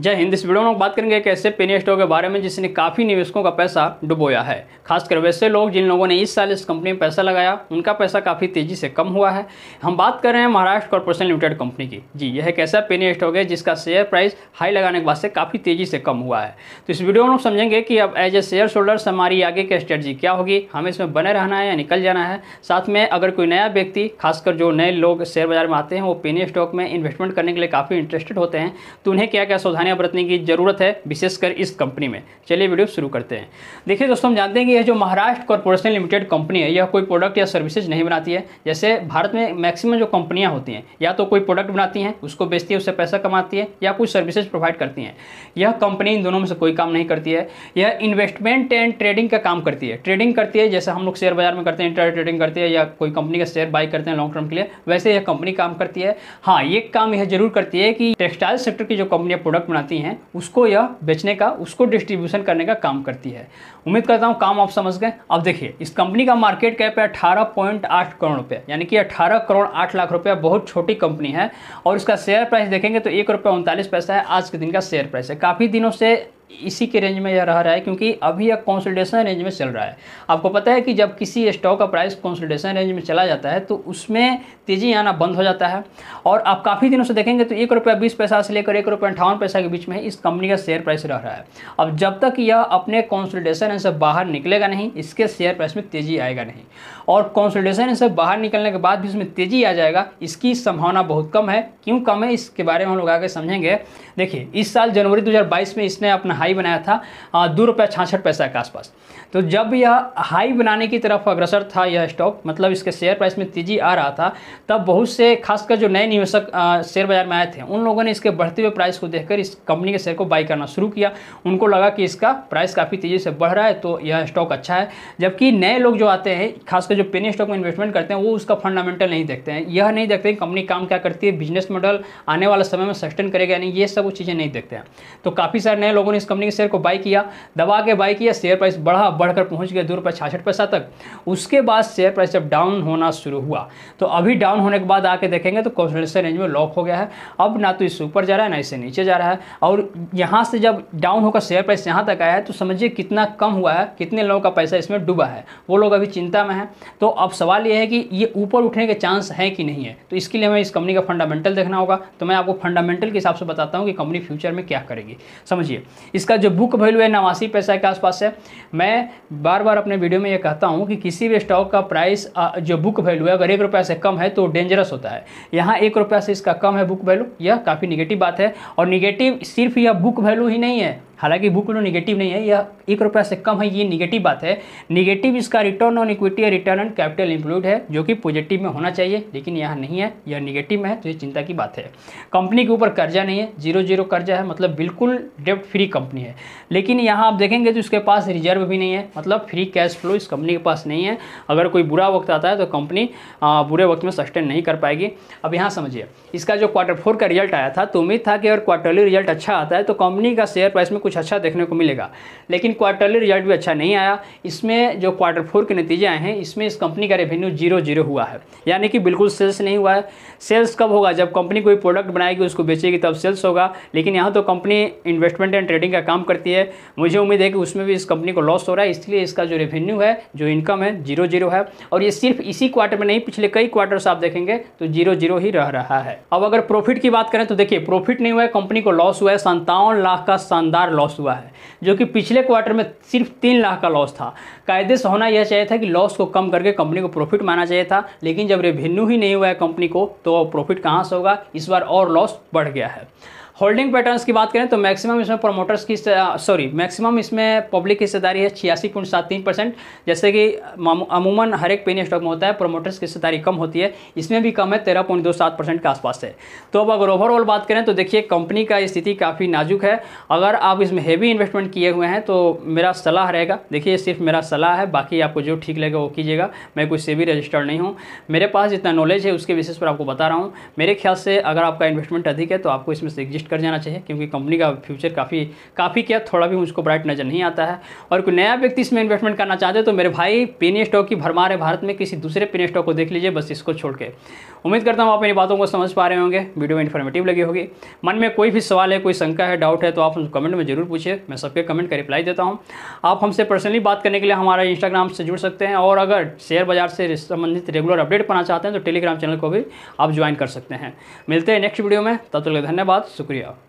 जय हिंद इस वीडियो में हम बात करेंगे एक ऐसे पेनी स्टॉक के बारे में जिसने काफ़ी निवेशकों का पैसा डुबोया है खासकर वैसे लोग जिन लोगों ने इस साल इस कंपनी में पैसा लगाया उनका पैसा काफ़ी तेज़ी से कम हुआ है हम बात कर रहे हैं महाराष्ट्र कॉरपोरेशन लिमिटेड कंपनी की जी यह एक ऐसा पेनी स्टॉक है जिसका शेयर प्राइस हाई लगाने के बाद से काफ़ी तेज़ी से कम हुआ है तो इस वीडियो में हम समझेंगे कि अब एज ए शेयर होल्डर्स हमारी आगे की स्ट्रेटजी क्या होगी हमें इसमें बने रहना है या निकल जाना है साथ में अगर कोई नया व्यक्ति खासकर जो नए लोग शेयर बाजार में आते हैं वो पेनी स्टॉक में इन्वेस्टमेंट करने के लिए काफ़ी इंटरेस्टेड होते हैं तो उन्हें क्या क्या सुधार सावधानियाँ बरतने की ज़रूरत है विशेषकर इस कंपनी में चलिए वीडियो शुरू करते हैं देखिए दोस्तों हम जानते हैं कि यह जो महाराष्ट्र कॉरपोरेशन लिमिटेड कंपनी है यह कोई प्रोडक्ट या सर्विसेज नहीं बनाती है जैसे भारत में मैक्सिमम जो कंपनियाँ होती हैं या तो कोई प्रोडक्ट बनाती हैं उसको बेचती है उससे पैसा कमाती है या कोई सर्विसेज प्रोवाइड करती हैं यह कंपनी इन दोनों में से कोई काम नहीं करती है यह इन्वेस्टमेंट एंड ट्रेडिंग का काम करती है ट्रेडिंग करती है जैसे हम लोग शेयर बाजार में करते हैं इंटर ट्रेडिंग करते हैं या कोई कंपनी का शेयर बाई करते हैं लॉन्ग टर्म के लिए वैसे यह कंपनी काम करती है हाँ ये काम यह जरूर करती है कि टेक्सटाइल सेक्टर की जो कंपनियाँ प्रोडक्ट बनाती हैं उसको यह बेचने का उसको डिस्ट्रीब्यूशन करने का काम करती है उम्मीद करता हूँ काम आप समझ गए अब देखिए इस कंपनी का मार्केट कैप है अठारह पॉइंट आठ करोड़ रुपये यानी कि अठारह करोड़ आठ लाख रुपये बहुत छोटी कंपनी है और इसका शेयर प्राइस देखेंगे तो एक रुपये उनतालीस पैसा है आज के दिन का शेयर प्राइस है काफ़ी दिनों से इसी के रेंज में यह रह रहा है क्योंकि अभी यह कंसोलिडेशन रेंज में चल रहा है आपको पता है कि जब किसी स्टॉक का प्राइस कंसोलिडेशन रेंज में चला जाता है तो उसमें तेज़ी आना बंद हो जाता है और आप काफ़ी दिनों से देखेंगे तो एक रुपया बीस पैसा से लेकर एक रुपया अंठावन पैसा के बीच में इस कंपनी का शेयर प्राइस रह रहा है अब जब तक यह अपने कॉन्सल्टेशन रेंज से बाहर निकलेगा नहीं इसके शेयर प्राइस में तेज़ी आएगा नहीं और कॉन्सल्टेशन रेंज से बाहर निकलने के बाद भी इसमें तेज़ी आ जाएगा इसकी संभावना बहुत कम है क्यों कम है इसके बारे में हम लोग आगे समझेंगे देखिए इस साल जनवरी दो में इसने अपना हाई बनाया था दो रुपये छाछठ पैसा के आसपास तो जब यह हाई बनाने की तरफ अग्रसर था यह स्टॉक मतलब इसके शेयर प्राइस में तेजी आ रहा था तब बहुत से खासकर जो नए निवेशक शेयर बाजार में आए थे उन लोगों ने इसके बढ़ते हुए प्राइस को देखकर इस कंपनी के शेयर को बाई करना शुरू किया उनको लगा कि इसका प्राइस काफ़ी तेज़ी से बढ़ रहा है तो यह स्टॉक अच्छा है जबकि नए लोग जो आते हैं खासकर जो पेनी स्टॉक में इन्वेस्टमेंट करते हैं वो उसका फंडामेंटल नहीं देखते हैं यह नहीं देखते हैं कंपनी काम क्या करती है बिजनेस मॉडल आने वाले समय में सस्टेन करेगा नहीं ये सब वो चीज़ें नहीं देखते हैं तो काफ़ी सारे नए लोगों ने इस कंपनी के शेयर को बाई किया दबा के बाई किया शेयर प्राइस बढ़ा बढ़कर पहुंच गया दो रुपये छाछठ पैसा तक उसके बाद शेयर प्राइस जब डाउन होना शुरू हुआ तो अभी डाउन होने के बाद आके देखेंगे तो कॉन्सोलेशन रेंज में लॉक हो गया है अब ना तो इससे ऊपर जा रहा है ना इससे नीचे जा रहा है और यहाँ से जब डाउन होकर शेयर प्राइस यहाँ तक आया है तो समझिए कितना कम हुआ है कितने लोगों का पैसा इसमें डूबा है वो लोग अभी चिंता में है तो अब सवाल ये है कि ये ऊपर उठने के चांस हैं कि नहीं है तो इसके लिए हमें इस कंपनी का फंडामेंटल देखना होगा तो मैं आपको फंडामेंटल के हिसाब से बताता हूँ कि कंपनी फ्यूचर में क्या करेगी समझिए इसका जो बुक वैल्यू है नवासी पैसा के आसपास है मैं बार बार अपने वीडियो में ये कहता हूँ कि किसी भी स्टॉक का प्राइस जो बुक वैल्यू है अगर एक रुपये से कम है तो डेंजरस होता है यहाँ एक रुपया से इसका कम है बुक वैल्यू यह काफ़ी निगेटिव बात है और निगेटिव सिर्फ यह बुक वैल्यू ही नहीं है हालांकि बुक वैल्यू निगेटिव नहीं है यह एक रुपया से कम है ये निगेटिव बात है निगेटिव इसका रिटर्न ऑन इक्विटी या रिटर्न ऑन कैपिटल इंक्लूड है जो कि पॉजिटिव में होना चाहिए लेकिन यहाँ नहीं है यह निगेटिव में है तो ये चिंता की बात है कंपनी के ऊपर कर्जा नहीं है जीरो जीरो कर्जा है मतलब बिल्कुल डेप्ट फ्री कंपनी है लेकिन यहाँ आप देखेंगे तो इसके पास रिजर्व भी नहीं है मतलब फ्री कैश फ्लो इस कंपनी के पास नहीं है अगर कोई बुरा वक्त आता है तो कंपनी बुरे वक्त में सस्टेन नहीं कर पाएगी अब यहाँ समझिए इसका जो क्वार्टर फोर का रिजल्ट आया था तो उम्मीद था कि अगर क्वार्टरली रिजल्ट अच्छा आता है तो कंपनी का शेयर प्राइस में कुछ अच्छा देखने को मिलेगा लेकिन क्वार्टरली रिजल्ट भी अच्छा नहीं आया इसमें जो क्वार्टर फोर के नतीजे आए हैं इसमें इस कंपनी का रेवेन्यू जीरो जीरो हुआ है यानी कि बिल्कुल सेल्स नहीं हुआ है सेल्स कब होगा जब कंपनी कोई प्रोडक्ट बनाएगी उसको बेचेगी तब सेल्स होगा लेकिन यहाँ तो कंपनी इन्वेस्टमेंट एंड ट्रेडिंग का काम करती है मुझे उम्मीद है कि उसमें भी इस कंपनी को लॉस हो रहा है इसलिए इसका जो रेवेन्यू है जो इनकम है जीरो जीरो है और ये सिर्फ इसी क्वार्टर में नहीं पिछले कई क्वार्टर्स आप देखेंगे तो जीरो जीरो ही रह रहा है अब अगर प्रॉफिट की बात करें तो देखिए प्रॉफिट नहीं हुआ है कंपनी को लॉस हुआ है संतावन लाख का शानदार लॉस हुआ है जो कि पिछले क्वार्टर में सिर्फ तीन लाख का लॉस था कायदे से होना यह चाहिए था कि लॉस को कम करके कंपनी को प्रॉफिट माना चाहिए था लेकिन जब रेवेन्यू ही नहीं हुआ है कंपनी को तो प्रॉफिट कहाँ से होगा इस बार और लॉस बढ़ गया है होल्डिंग पैटर्न्स की बात करें तो मैक्सिमम इसमें प्रोमोटर्स की सॉरी मैक्सिमम इसमें पब्लिक की हिस्सेदारी है छियासी पॉइंट सात तीन परसेंट जैसे कि अमूमन हर एक पेनी स्टॉक में होता है प्रोमोटर्स की हिस्सेदारी कम होती है इसमें भी कम है तेरह पॉइंट दो सात परसेंट के आसपास है तो अब अगर ओवरऑल बात करें तो देखिए कंपनी का स्थिति काफ़ी नाजुक है अगर आप इसमें हैवी इन्वेस्टमेंट किए हुए हैं तो मेरा सलाह रहेगा देखिए सिर्फ मेरा सलाह है बाकी आपको जो ठीक लगेगा वो कीजिएगा मैं कुछ से भी रजिस्टर्ड नहीं हूँ मेरे पास जितना नॉलेज है उसके बेसिस पर आपको बता रहा हूँ मेरे ख्याल से अगर आपका इन्वेस्टमेंट अधिक है तो आपको इसमें से एग्जिस्ट एग्जिट कर जाना चाहिए क्योंकि कंपनी का फ्यूचर काफ़ी काफ़ी क्या थोड़ा भी मुझको ब्राइट नज़र नहीं आता है और कोई नया व्यक्ति इसमें इन्वेस्टमेंट करना चाहते तो मेरे भाई पेनी स्टॉक की भरमार है भारत में किसी दूसरे पेनी स्टॉक को देख लीजिए बस इसको छोड़ के उम्मीद करता हूँ आप मेरी बातों को समझ पा रहे होंगे वीडियो इन्फॉर्मेटिव लगी होगी मन में कोई भी सवाल है कोई शंका है डाउट है तो आप कमेंट में जरूर पूछिए मैं सबके कमेंट का रिप्लाई देता हूँ आप हमसे पर्सनली बात करने के लिए हमारा इंस्टाग्राम से जुड़ सकते हैं और अगर शेयर बाजार से संबंधित रेगुलर अपडेट पाना चाहते हैं तो टेलीग्राम चैनल को भी आप ज्वाइन कर सकते हैं मिलते हैं नेक्स्ट वीडियो में तब तक धन्यवाद शुक्रिया Priya.